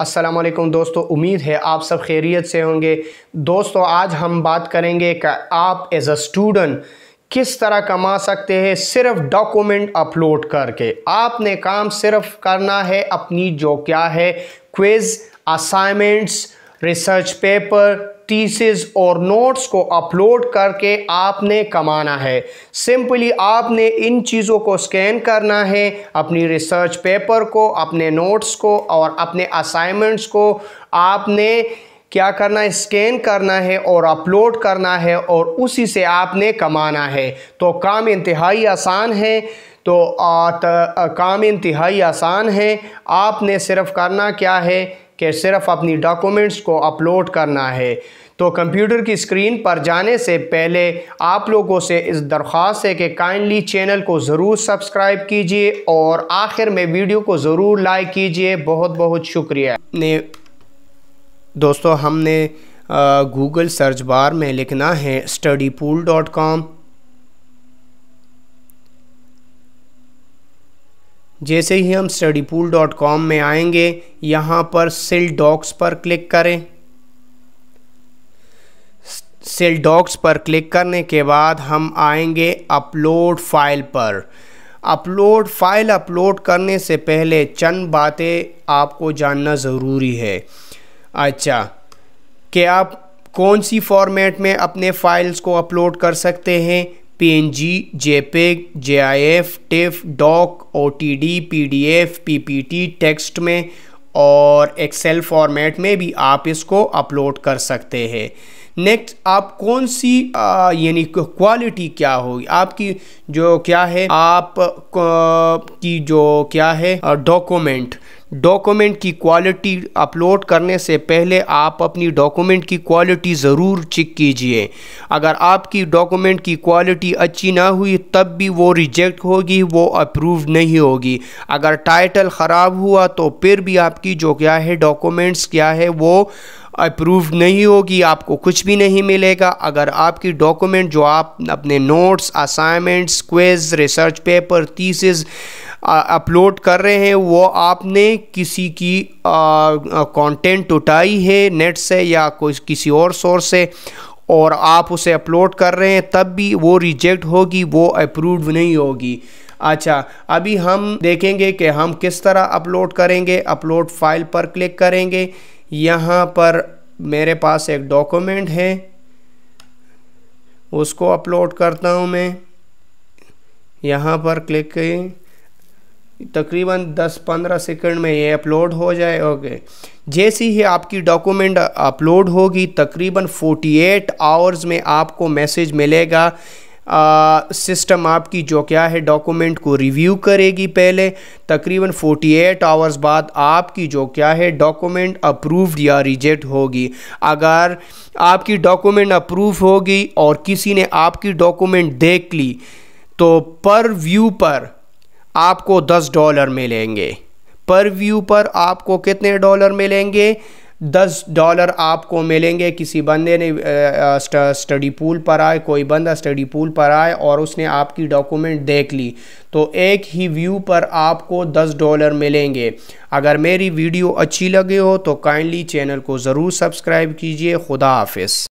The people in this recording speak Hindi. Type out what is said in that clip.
अस्सलाम वालेकुम दोस्तों उम्मीद है आप सब खैरियत से होंगे दोस्तों आज हम बात करेंगे कि आप एज़ अ स्टूडेंट किस तरह कमा सकते हैं सिर्फ डॉक्यूमेंट अपलोड करके आपने काम सिर्फ करना है अपनी जो क्या है quiz assignments research paper theses और नोट्स को अपलोड करके आपने कमाना है सिंपली आपने इन चीज़ों को स्कैन करना है अपनी रिसर्च पेपर को अपने नोट्स को और अपने असाइनमेंट्स को आपने क्या करना है स्कैन करना है और अपलोड करना है और उसी से आपने कमाना है तो काम इंतहाई आसान है तो आ, त, आ, काम इंतहाई आसान है आपने सिर्फ करना क्या है कि सिर्फ अपनी डॉक्यूमेंट्स को अपलोड करना है तो कंप्यूटर की स्क्रीन पर जाने से पहले आप लोगों से इस दरख्वास्त है कि काइंडली चैनल को ज़रूर सब्सक्राइब कीजिए और आखिर में वीडियो को ज़रूर लाइक कीजिए बहुत बहुत शुक्रिया ने दोस्तों हमने गूगल सर्च बार में लिखना है स्टडी पूल डॉट कॉम जैसे ही हम स्टडी पूल डॉट कॉम में आएंगे यहाँ पर सेल डॉक्स पर क्लिक करें सेल डॉक्स पर क्लिक करने के बाद हम आएंगे अपलोड फाइल पर अपलोड फाइल अपलोड करने से पहले चंद बातें आपको जानना ज़रूरी है अच्छा कि आप कौन सी फॉर्मेट में अपने फाइल्स को अपलोड कर सकते हैं PNG, JPEG GIF TIFF DOC ODT, PDF, PPT text में और एक्सेल फॉर्मेट में भी आप इसको अपलोड कर सकते हैं नेक्स्ट आप कौन सी यानी क्वालिटी क्या होगी आपकी जो क्या है आप की जो क्या है डॉक्यूमेंट डॉक्यूमेंट की क्वालिटी अपलोड करने से पहले आप अपनी डॉक्यूमेंट की क्वालिटी ज़रूर चेक कीजिए अगर आपकी डॉक्यूमेंट की क्वालिटी अच्छी ना हुई तब भी वो रिजेक्ट होगी वो अप्रूव नहीं होगी अगर टाइटल ख़राब हुआ तो फिर भी आपकी जो क्या है डॉक्यूमेंट्स क्या है वो अप्रूव नहीं होगी आपको कुछ भी नहीं मिलेगा अगर आपकी डॉक्यूमेंट जो आप अपने notes assignments quizzes research paper thesis upload कर रहे हैं वो आपने किसी की कंटेंट उठाई है नेट से या कोई किसी और सोर्स से और आप उसे अपलोड कर रहे हैं तब भी वो रिजेक्ट होगी वो अप्रूव नहीं होगी अच्छा अभी हम देखेंगे कि हम किस तरह अपलोड करेंगे अपलोड फाइल पर क्लिक करेंगे यहाँ पर मेरे पास एक डॉक्यूमेंट है उसको अपलोड करता हूँ मैं यहाँ पर क्लिक करें तकरीबन 10-15 सेकंड में ये अपलोड हो जाए ओके जैसे ही आपकी डॉक्यूमेंट अपलोड होगी तकरीबन 48 आवर्स में आपको मैसेज मिलेगा सिस्टम आपकी जो क्या है डॉक्यूमेंट को रिव्यू करेगी पहले तकरीबन 48 आवर्स बाद आपकी जो क्या है डॉक्यूमेंट अप्रूव्ड या रिजेक्ट होगी अगर आपकी डॉक्यूमेंट अप्रूव होगी और किसी ने आपकी डॉक्यूमेंट देख ली तो पर व्यू पर आपको 10 डॉलर मिलेंगे पर व्यू पर आपको कितने डॉलर मिलेंगे दस डॉलर आपको मिलेंगे किसी बंदे ने स्टडी पूल पर आए कोई बंदा स्टडी पूल पर आए और उसने आपकी डॉक्यूमेंट देख ली तो एक ही व्यू पर आपको दस डॉलर मिलेंगे अगर मेरी वीडियो अच्छी लगे हो तो काइंडली चैनल को ज़रूर सब्सक्राइब कीजिए खुदा हाफ